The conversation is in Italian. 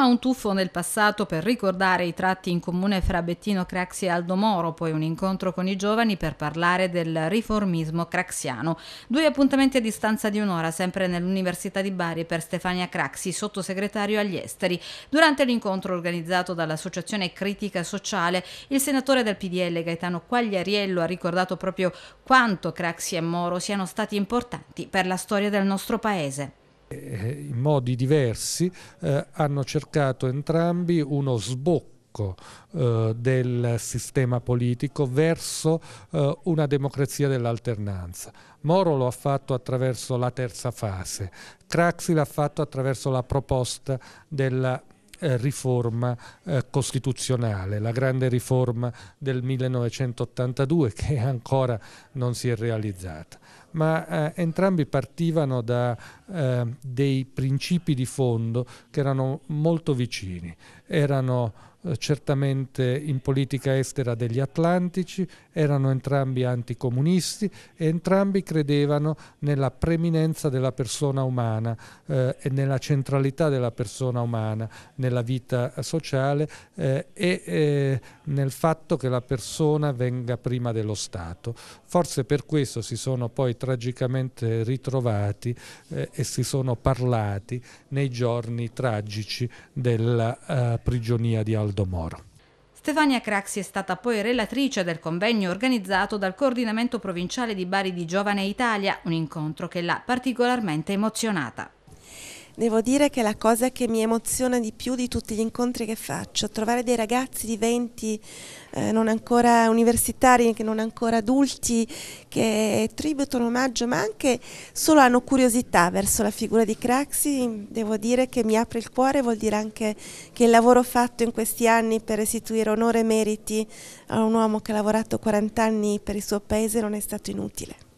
Prima un tuffo nel passato per ricordare i tratti in comune fra Bettino Craxi e Aldo Moro, poi un incontro con i giovani per parlare del riformismo craxiano. Due appuntamenti a distanza di un'ora, sempre nell'Università di Bari per Stefania Craxi, sottosegretario agli esteri. Durante l'incontro organizzato dall'Associazione Critica Sociale, il senatore del PDL Gaetano Quagliariello ha ricordato proprio quanto Craxi e Moro siano stati importanti per la storia del nostro paese in modi diversi eh, hanno cercato entrambi uno sbocco eh, del sistema politico verso eh, una democrazia dell'alternanza. Moro lo ha fatto attraverso la terza fase, Craxi l'ha fatto attraverso la proposta della eh, riforma eh, costituzionale, la grande riforma del 1982 che ancora non si è realizzata. Ma eh, entrambi partivano da eh, dei principi di fondo che erano molto vicini, erano eh, certamente in politica estera degli Atlantici, erano entrambi anticomunisti e entrambi credevano nella preminenza della persona umana eh, e nella centralità della persona umana nella vita sociale eh, e eh, nel fatto che la persona venga prima dello Stato. Forse per questo si sono poi tragicamente ritrovati e si sono parlati nei giorni tragici della uh, prigionia di Aldo Moro. Stefania Craxi è stata poi relatrice del convegno organizzato dal coordinamento provinciale di Bari di Giovane Italia, un incontro che l'ha particolarmente emozionata. Devo dire che la cosa che mi emoziona di più di tutti gli incontri che faccio, trovare dei ragazzi di 20 eh, non ancora universitari, che non ancora adulti, che tributano omaggio, ma anche solo hanno curiosità verso la figura di Craxi, devo dire che mi apre il cuore, vuol dire anche che il lavoro fatto in questi anni per restituire onore e meriti a un uomo che ha lavorato 40 anni per il suo paese non è stato inutile.